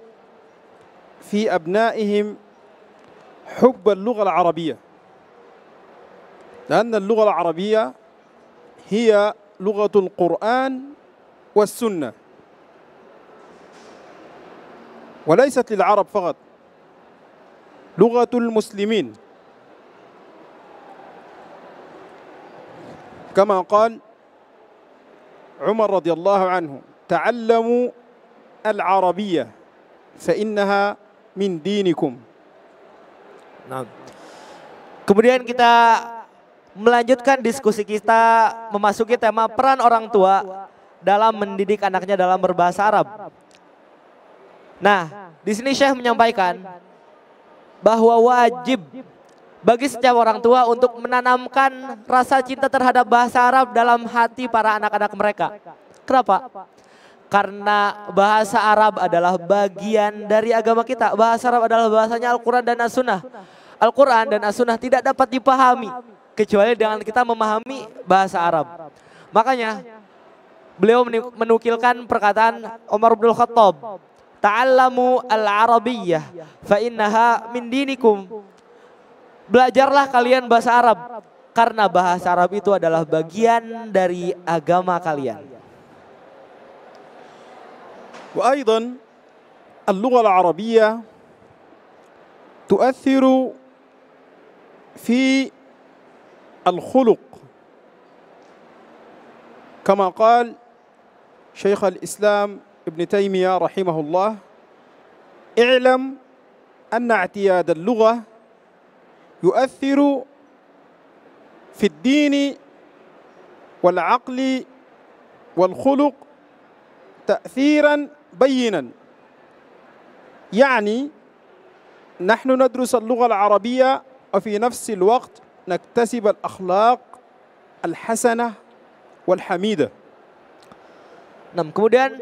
في أبنائهم حب اللغة العربية لأن اللغة العربية هي لغة القرآن والسنة وليست للعرب فقط لغة المسلمين كما قال عمر رضي الله عنه تعلموا العربية فإنها من دينكم نعم Kemudian kita melanjutkan diskusi kita memasuki tema peran orang tua dalam mendidik anaknya dalam berbahasa Arab. Nah, di sini Syekh menyampaikan bahwa wajib bagi setiap orang tua untuk menanamkan rasa cinta terhadap bahasa Arab dalam hati para anak-anak mereka. Kenapa? Karena bahasa Arab adalah bagian dari agama kita. Bahasa Arab adalah bahasanya Al-Quran dan As-Sunnah. Al-Quran dan As-Sunnah tidak dapat dipahami kecuali dengan kita memahami bahasa Arab. Makanya beliau menukilkan perkataan Umar bin Khattab, "Ta'allamu al-Arabiyyah fa innaha min dinikum." Belajarlah kalian bahasa Arab karena bahasa Arab itu adalah bagian dari agama kalian. وأيضا اللغة العربية تؤثر في الخلق كما قال شيخ الإسلام ابن تيمية رحمه الله اعلم أن اعتياد اللغة يؤثر في الدين والعقل والخلق تأثيرا بينا يعني نحن ندرس اللغة العربية وفي نفس الوقت نكتسب الأخلاق الحسنة والحميدة. نعم. Kemudian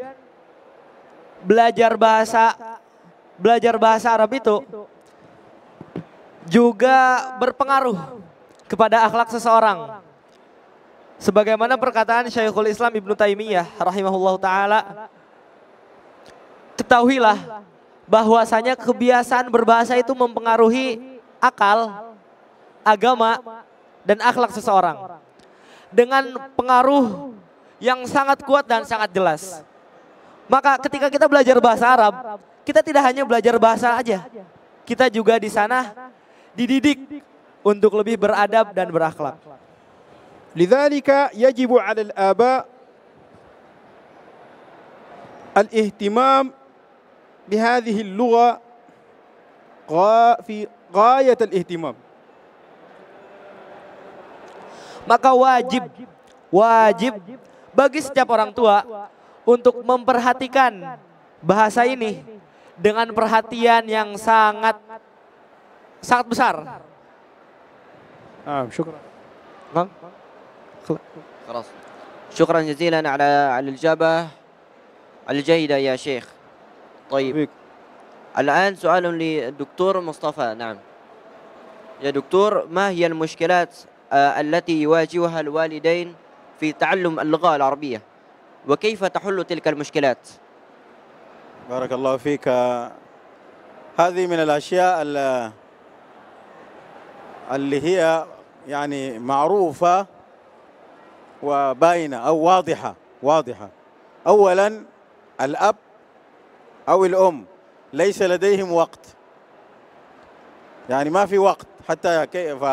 belajar bahasa belajar bahasa Arab itu juga berpengaruh kepada akhlak seseorang. Sebagaimana perkataan Syekhul Islam Ibnu Taimiyah rahimahullah taala ketahuilah bahwasanya kebiasaan berbahasa itu mempengaruhi akal agama, dan akhlak seseorang. Dengan pengaruh yang sangat kuat dan sangat jelas. Maka ketika kita belajar bahasa Arab, kita tidak hanya belajar bahasa aja. Kita juga di sana dididik untuk lebih beradab dan berakhlak. al لذلك يجب على الآباء الاهتمام lugha fi ghayat al-ihtimam. Maka wajib, wajib bagi setiap orang tua untuk memperhatikan bahasa ini dengan perhatian yang sangat sangat besar. Ah, syukur. Bang. خلاص شكرا جزيلا al على الإجابة الجيدة يا شيخ طيب الآن سؤال للدكتور مصطفى نعم يا دكتور ما هي المشكلات آه، التي يواجهها الوالدين في تعلم اللغة العربية وكيف تحل تلك المشكلات بارك الله فيك هذه من الأشياء اللي هي يعني معروفة وباينة أو واضحة واضحة أولا الأب أو الأم ليس لديهم وقت يعني ما في وقت حتى كيف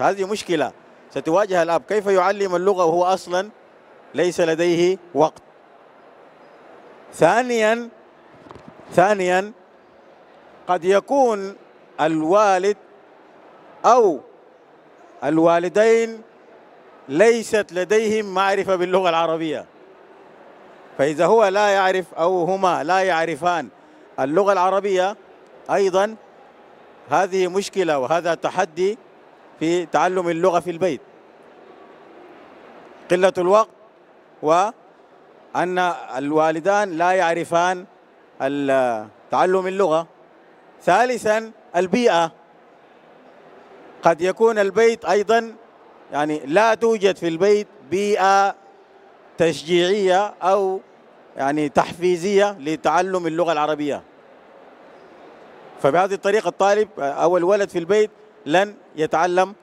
هذه مشكلة ستواجه الأب كيف يعلم اللغة وهو أصلا ليس لديه وقت ثانيا ثانيا قد يكون الوالد أو الوالدين ليست لديهم معرفة باللغة العربية فإذا هو لا يعرف أو هما لا يعرفان اللغة العربية أيضا هذه مشكلة وهذا تحدي في تعلم اللغة في البيت قلة الوقت وأن الوالدان لا يعرفان تعلم اللغة ثالثا البيئة قد يكون البيت أيضا يعني لا توجد في البيت بيئة تشجيعية أو يعني تحفيزية لتعلم اللغة العربية فبهذه الطريقة الطالب أو الولد في البيت لن يتعلم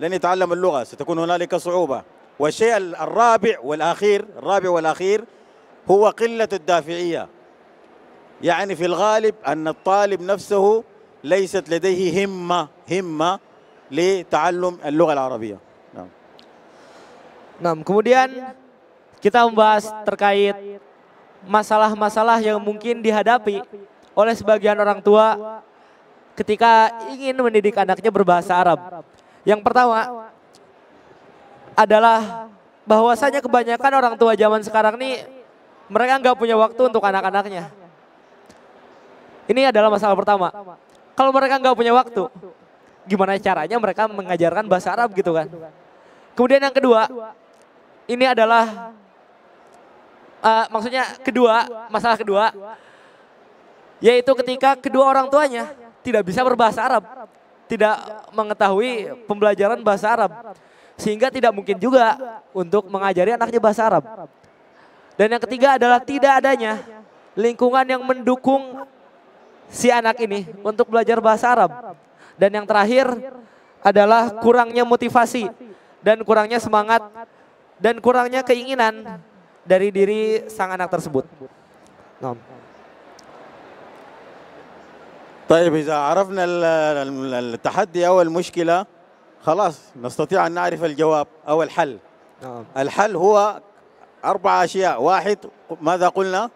لن يتعلم اللغة ستكون هنالك صعوبة والشيء الرابع والأخير الرابع والأخير هو قلة الدافعية يعني في الغالب أن الطالب نفسه ليست لديه همة همة لتعلم اللغة العربية نعم نعم kemudian kita membahas terkait masalah-masalah yang mungkin dihadapi oleh sebagian orang tua ketika ingin mendidik anaknya berbahasa Arab. Yang pertama adalah bahwasanya kebanyakan orang tua zaman sekarang nih mereka nggak punya waktu untuk anak-anaknya. Ini adalah masalah pertama. Kalau mereka nggak punya waktu, gimana caranya mereka mengajarkan bahasa Arab gitu kan? Kemudian yang kedua, ini adalah uh, maksudnya kedua masalah kedua, yaitu ketika kedua orang tuanya tidak bisa berbahasa Arab, tidak mengetahui pembelajaran bahasa Arab. Sehingga tidak mungkin juga untuk mengajari anaknya bahasa Arab. Dan yang ketiga adalah tidak adanya lingkungan yang mendukung si anak ini untuk belajar bahasa Arab. Dan yang terakhir adalah kurangnya motivasi dan kurangnya semangat dan kurangnya keinginan dari diri sang anak tersebut. Nah. طيب إذا عرفنا التحدي أو المشكلة خلاص نستطيع أن نعرف الجواب أو الحل نعم. الحل هو أربع أشياء واحد ماذا قلنا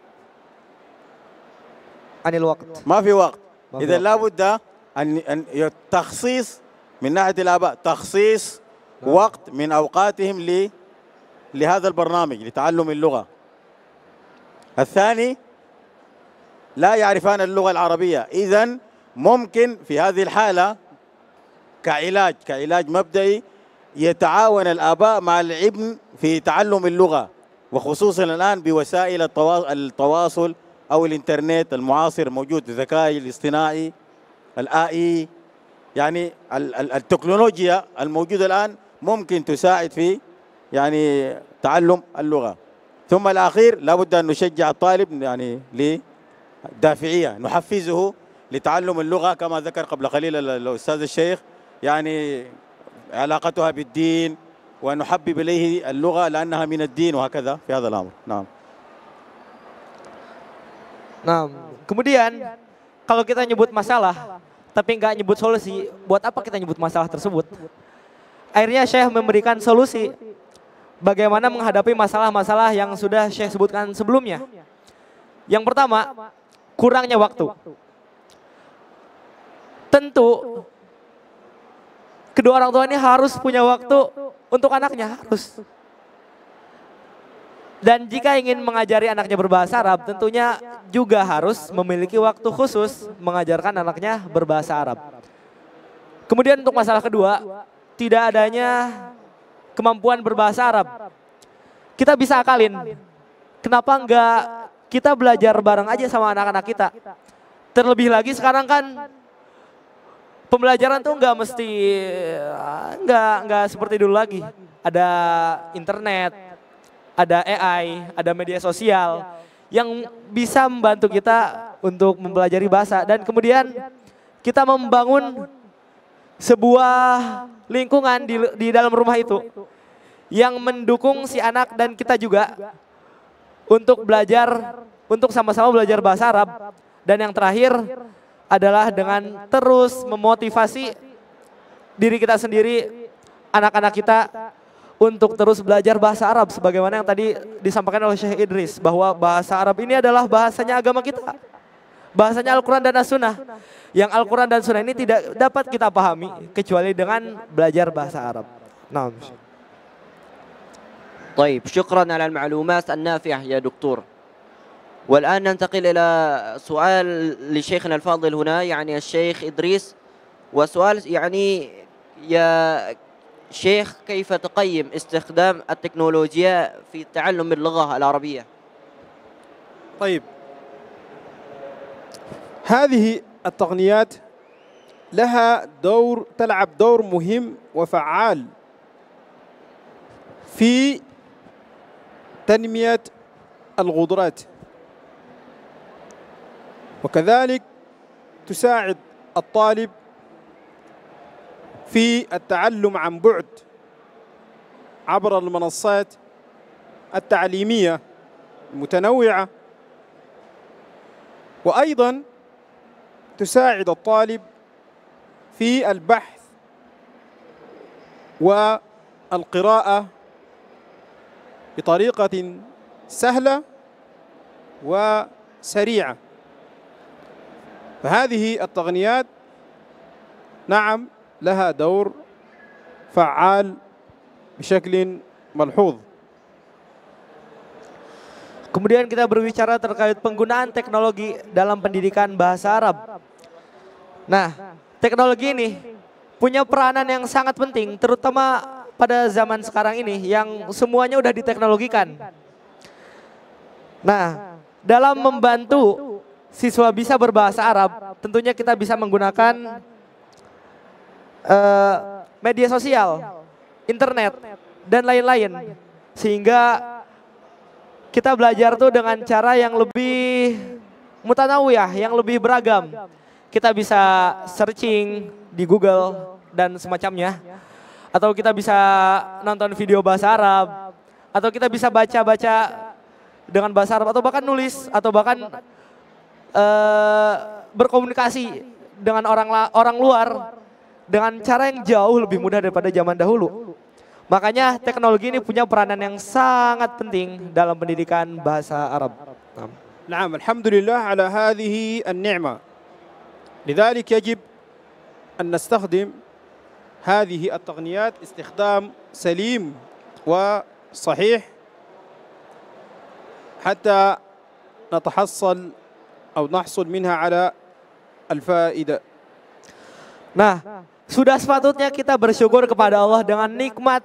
عن الوقت ما في وقت إذا لابد أن أن تخصيص من ناحية الآباء تخصيص نعم. وقت من أوقاتهم لهذا البرنامج لتعلم اللغة الثاني لا يعرفان اللغة العربية إذا ممكن في هذه الحالة كعلاج كعلاج مبدئي يتعاون الآباء مع الابن في تعلم اللغة وخصوصا الآن بوسائل التواصل أو الإنترنت المعاصر موجود الذكاء الاصطناعي الآي يعني التكنولوجيا الموجودة الآن ممكن تساعد في يعني تعلم اللغة ثم الأخير لابد أن نشجع الطالب يعني ليه دافعية نحفزه لتعلم اللغة كما ذكر قبل قليل الأستاذ الشيخ يعني علاقتها بالدين ونحبب إليه اللغة لأنها من الدين وهكذا في هذا الأمر نعم نعم kemudian kalau kita nyebut masalah tapi nggak nyebut solusi, buat apa kita nyebut masalah tersebut? Akhirnya Syekh memberikan solusi bagaimana menghadapi masalah-masalah yang sudah Syekh sebutkan sebelumnya. Yang pertama, kurangnya waktu. Tentu kedua orang tua ini harus punya waktu untuk anaknya harus. Dan jika ingin mengajari anaknya berbahasa Arab, tentunya juga harus memiliki waktu khusus mengajarkan anaknya berbahasa Arab. Kemudian untuk masalah kedua, tidak adanya kemampuan berbahasa Arab. Kita bisa akalin, kenapa enggak kita belajar bareng aja sama anak-anak kita. Terlebih lagi sekarang kan pembelajaran tuh nggak mesti nggak nggak seperti dulu lagi. Ada internet, ada AI, ada media sosial yang bisa membantu kita untuk mempelajari bahasa dan kemudian kita membangun sebuah lingkungan di, di dalam rumah itu yang mendukung si anak dan kita juga untuk belajar untuk sama-sama belajar bahasa Arab dan yang terakhir adalah dengan terus memotivasi diri kita sendiri, anak-anak kita untuk terus belajar bahasa Arab sebagaimana yang tadi disampaikan oleh Syekh Idris bahwa bahasa Arab ini adalah bahasanya agama kita. Bahasanya Al-Quran dan As-Sunnah. Yang Al-Quran dan Sunnah ini tidak dapat kita pahami kecuali dengan belajar bahasa Arab. Nah, طيب شكرا على المعلومات النافعة يا دكتور والآن ننتقل إلى سؤال لشيخنا الفاضل هنا يعني الشيخ إدريس وسؤال يعني يا شيخ كيف تقيم استخدام التكنولوجيا في تعلم اللغة العربية طيب هذه التقنيات لها دور تلعب دور مهم وفعال في تنمية القدرات وكذلك تساعد الطالب في التعلم عن بعد عبر المنصات التعليمية المتنوعة وأيضا تساعد الطالب في البحث والقراءة بطريقة سهلة وسريعة فهذه التغنيات نعم لها دور فعال بشكل ملحوظ Kemudian kita berbicara terkait penggunaan teknologi dalam pendidikan bahasa Arab. Nah, teknologi ini punya peranan yang sangat penting, terutama pada zaman sekarang ini yang semuanya udah diteknologikan. Nah, dalam membantu siswa bisa berbahasa Arab, tentunya kita bisa menggunakan uh, media sosial, internet, dan lain-lain. Sehingga kita belajar tuh dengan cara yang lebih mutanawiyah, yang lebih beragam. Kita bisa searching di Google dan semacamnya atau kita bisa nonton video bahasa Arab, atau kita bisa baca-baca dengan bahasa Arab, atau bahkan nulis, atau bahkan uh, berkomunikasi dengan orang orang luar dengan cara yang jauh lebih mudah daripada zaman dahulu. Makanya teknologi ini punya peranan yang sangat penting dalam pendidikan bahasa Arab. Naam, alhamdulillah ala hadhihi an النعمة لذلك يجب أن نستخدم هذه التقنيات استخدام سليم وصحيح حتى نتحصل أو نحصل منها على الفائدة Nah, sudah sepatutnya kita bersyukur kepada Allah dengan nikmat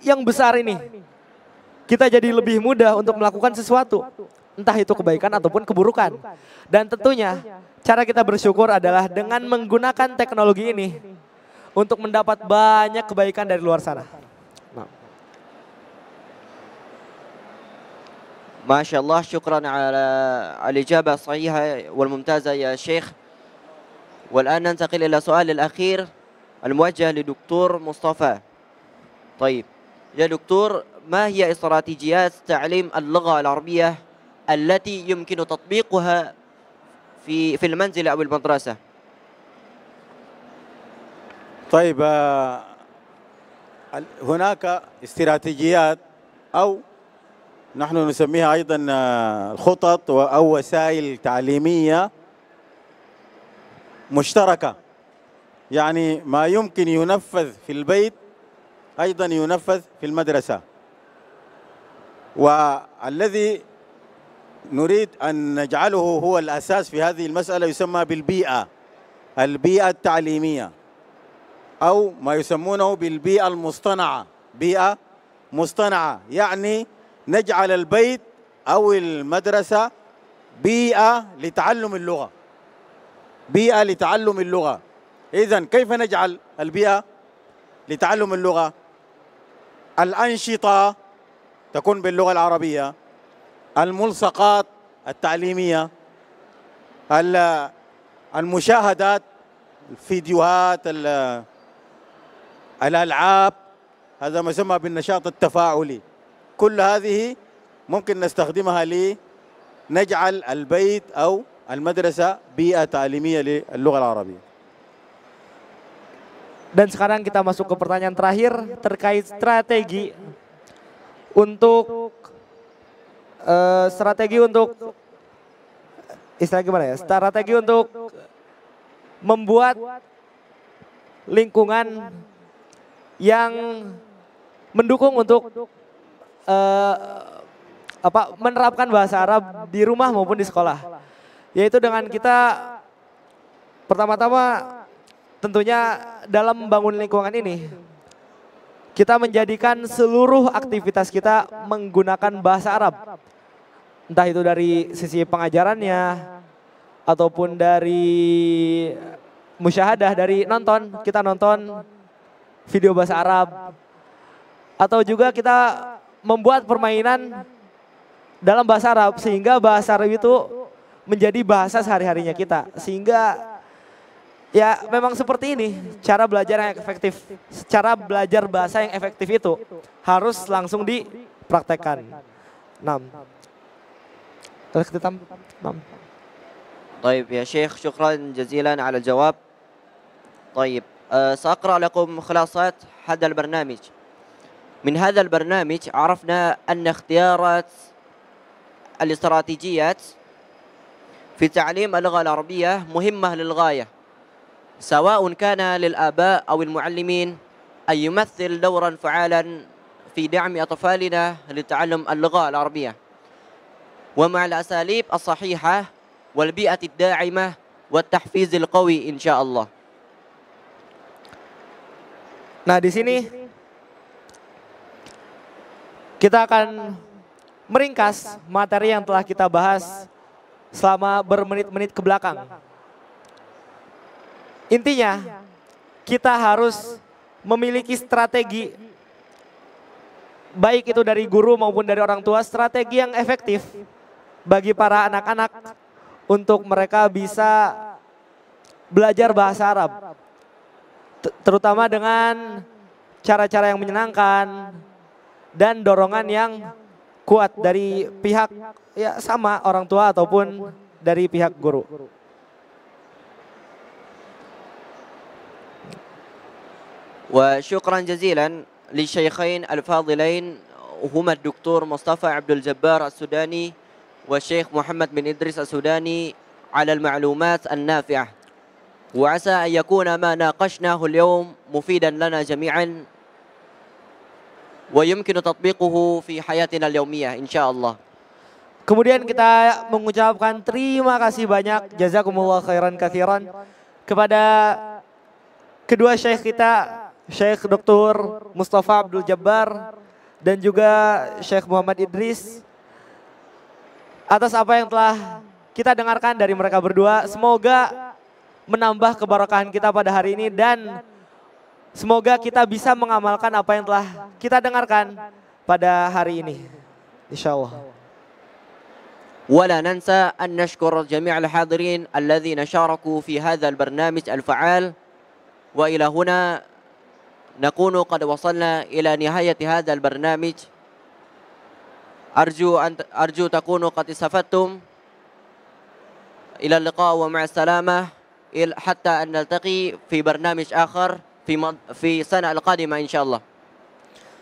yang besar ini. Kita jadi lebih mudah untuk melakukan sesuatu, entah itu kebaikan ataupun keburukan. Dan tentunya cara kita bersyukur adalah dengan menggunakan teknologi ini untuk mendapat banyak kebaikan dari luar sana. ما شاء الله شكرا على الإجابة الصحيحة والممتازة يا شيخ والآن ننتقل إلى سؤال الأخير الموجه لدكتور مصطفى طيب يا دكتور ما هي استراتيجيات تعليم اللغة العربية التي يمكن تطبيقها في في المنزل أو المدرسة؟ طيب آه، هناك استراتيجيات أو نحن نسميها أيضا آه، خطط أو وسائل تعليمية مشتركة يعني ما يمكن ينفذ في البيت أيضا ينفذ في المدرسة والذي نريد أن نجعله هو الأساس في هذه المسألة يسمى بالبيئة البيئة التعليمية أو ما يسمونه بالبيئة المصطنعة بيئة مصطنعة يعني نجعل البيت أو المدرسة بيئة لتعلم اللغة بيئة لتعلم اللغة إذا كيف نجعل البيئة لتعلم اللغة الأنشطة تكون باللغة العربية الملصقات التعليمية المشاهدات الفيديوهات الألعاب هذا ما يسمى بالنشاط التفاعلي كل هذه ممكن نستخدمها لنجعل البيت أو المدرسة بيئة تعليمية للغة العربية Dan sekarang kita masuk ke pertanyaan terakhir terkait strategi untuk uh, strategi untuk istilah gimana ya? Strategi untuk membuat lingkungan yang mendukung untuk uh, apa menerapkan bahasa Arab di rumah maupun di sekolah. Yaitu dengan kita pertama-tama tentunya dalam membangun lingkungan ini kita menjadikan seluruh aktivitas kita menggunakan bahasa Arab. Entah itu dari sisi pengajarannya ataupun dari musyahadah dari nonton, kita nonton video bahasa Arab. Atau juga kita membuat permainan dalam bahasa Arab sehingga bahasa Arab itu menjadi bahasa sehari-harinya kita. Sehingga ya memang seperti ini cara belajar yang efektif. Cara belajar bahasa yang efektif itu harus langsung dipraktekkan. 6. 6. ya يا شيخ شكرا جزيلا على طيب آه، سأقرأ لكم خلاصات هذا البرنامج من هذا البرنامج عرفنا أن اختيارات الاستراتيجيات في تعليم اللغة العربية مهمة للغاية سواء كان للآباء أو المعلمين أن يمثل دورا فعالا في دعم أطفالنا لتعلم اللغة العربية ومع الأساليب الصحيحة والبيئة الداعمة والتحفيز القوي إن شاء الله Nah, di sini kita akan meringkas materi yang telah kita bahas selama bermenit-menit ke belakang. Intinya, kita harus memiliki strategi baik itu dari guru maupun dari orang tua, strategi yang efektif bagi para anak-anak untuk mereka bisa belajar bahasa Arab terutama dengan cara-cara yang menyenangkan dan dorongan yang kuat dari pihak ya sama orang tua ataupun dari pihak guru. Wa syukran jazilan li syaikhain al-fadilain huma Doktor Mustafa Abdul Jabbar as-Sudani wa Syekh Muhammad bin Idris as-Sudani ala al-ma'lumat an-nafi'ah. al malumat an nafiah وعسى أن يكون ما ناقشناه اليوم مفيدا لنا جميعا ويمكن تطبيقه في حياتنا اليومية إن شاء الله Kemudian kita mengucapkan terima kasih banyak jazakumullah khairan kathiran kepada kedua syekh kita Syekh Dr. Mustafa Abdul Jabbar dan juga Syekh Muhammad Idris atas apa yang telah kita dengarkan dari mereka berdua. Semoga menambah keberkahan kita pada hari ini dan semoga kita bisa mengamalkan apa yang telah kita dengarkan pada hari ini. Insya Allah. ولا ننسى أن نشكر جميع الحاضرين الذين شاركوا في هذا البرنامج الفعال وإلى هنا نكون قد وصلنا إلى نهاية هذا البرنامج أرجو أن أرجو تكونوا قد استفدتم إلى اللقاء ومع السلامة حتى أن نلتقي في برنامج آخر في في سنة القادمة إن شاء الله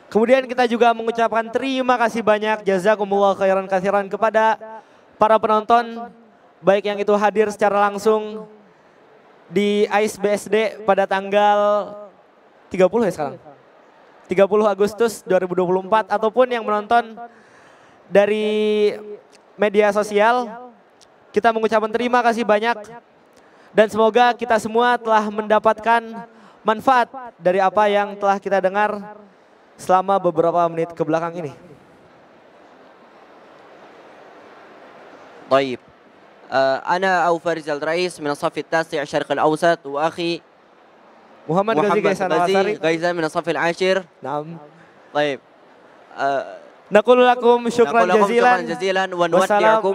Kemudian kita juga mengucapkan terima kasih banyak jazakumullah khairan kasiran kepada para penonton baik yang itu hadir secara langsung di AIS BSD pada tanggal 30 ya sekarang. 30 Agustus 2024 ataupun yang menonton dari media sosial kita mengucapkan terima kasih banyak dan semoga kita semua telah mendapatkan manfaat dari apa yang telah kita dengar selama beberapa menit ke belakang ini. Baik. Eh, ana Aufariz Al-Rais min as-saf at-tasi' syarq al-awsat wa akhi Muhammad Ghazi Gaisan Al-Asari Gaisan min as-saf al-ashir. Naam. Baik. Eh, Nakulakum syukran jazilan. Nakulakum syukran jazilan wa nuwaddi'akum.